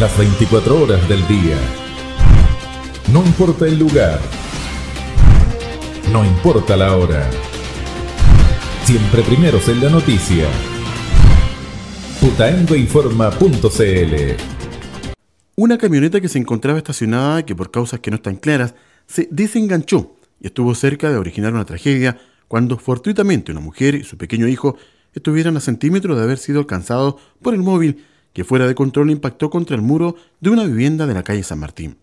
las 24 horas del día. No importa el lugar. No importa la hora. Siempre primeros en la noticia. Putaendoinforma.cl Una camioneta que se encontraba estacionada y que por causas que no están claras se desenganchó y estuvo cerca de originar una tragedia cuando fortuitamente una mujer y su pequeño hijo estuvieran a centímetros de haber sido alcanzados por el móvil que fuera de control impactó contra el muro de una vivienda de la calle San Martín.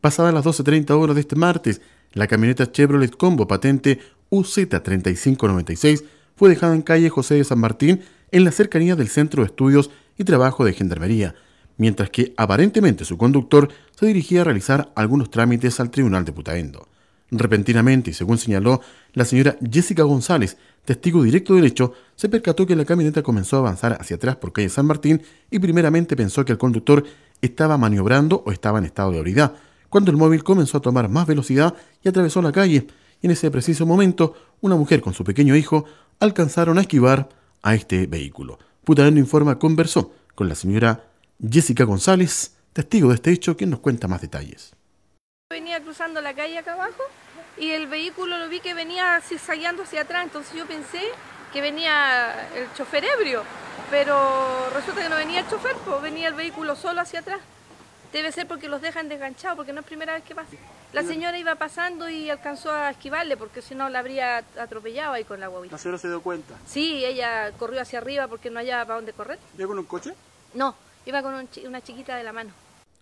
Pasadas las 12.30 horas de este martes, la camioneta Chevrolet Combo patente UZ3596 fue dejada en calle José de San Martín en la cercanía del Centro de Estudios y Trabajo de Gendarmería, mientras que aparentemente su conductor se dirigía a realizar algunos trámites al Tribunal de Putaendo. Repentinamente, y según señaló la señora Jessica González, testigo directo del hecho, se percató que la camioneta comenzó a avanzar hacia atrás por calle San Martín y primeramente pensó que el conductor estaba maniobrando o estaba en estado de ebriedad, cuando el móvil comenzó a tomar más velocidad y atravesó la calle. en ese preciso momento, una mujer con su pequeño hijo alcanzaron a esquivar a este vehículo. Putaendo Informa conversó con la señora Jessica González, testigo de este hecho, quien nos cuenta más detalles venía cruzando la calle acá abajo y el vehículo lo vi que venía saliendo hacia atrás, entonces yo pensé que venía el chofer ebrio, pero resulta que no venía el chofer, pues venía el vehículo solo hacia atrás. Debe ser porque los dejan desganchados, porque no es primera vez que pasa. La señora iba pasando y alcanzó a esquivarle, porque si no la habría atropellado ahí con la guavita ¿La señora se dio cuenta? Sí, ella corrió hacia arriba porque no había para dónde correr. ¿Iba con un coche? No, iba con una chiquita de la mano.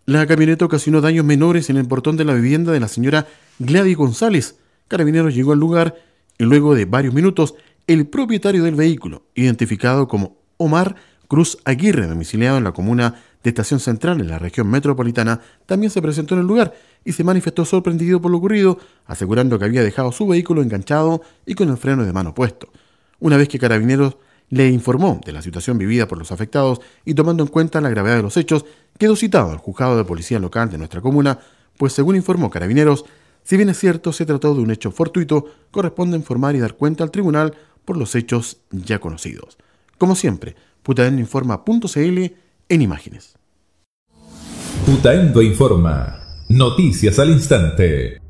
La camioneta ocasionó daños menores en el portón de la vivienda de la señora Gladys González. Carabineros llegó al lugar y luego de varios minutos, el propietario del vehículo, identificado como Omar Cruz Aguirre, domiciliado en la comuna de Estación Central en la región metropolitana, también se presentó en el lugar y se manifestó sorprendido por lo ocurrido, asegurando que había dejado su vehículo enganchado y con el freno de mano puesto. Una vez que Carabineros le informó de la situación vivida por los afectados y tomando en cuenta la gravedad de los hechos, quedó citado al juzgado de policía local de nuestra comuna, pues según informó Carabineros, si bien es cierto se trató de un hecho fortuito, corresponde informar y dar cuenta al tribunal por los hechos ya conocidos. Como siempre, Putaendo Informa.cl en imágenes. Putaendo Informa. Noticias al instante.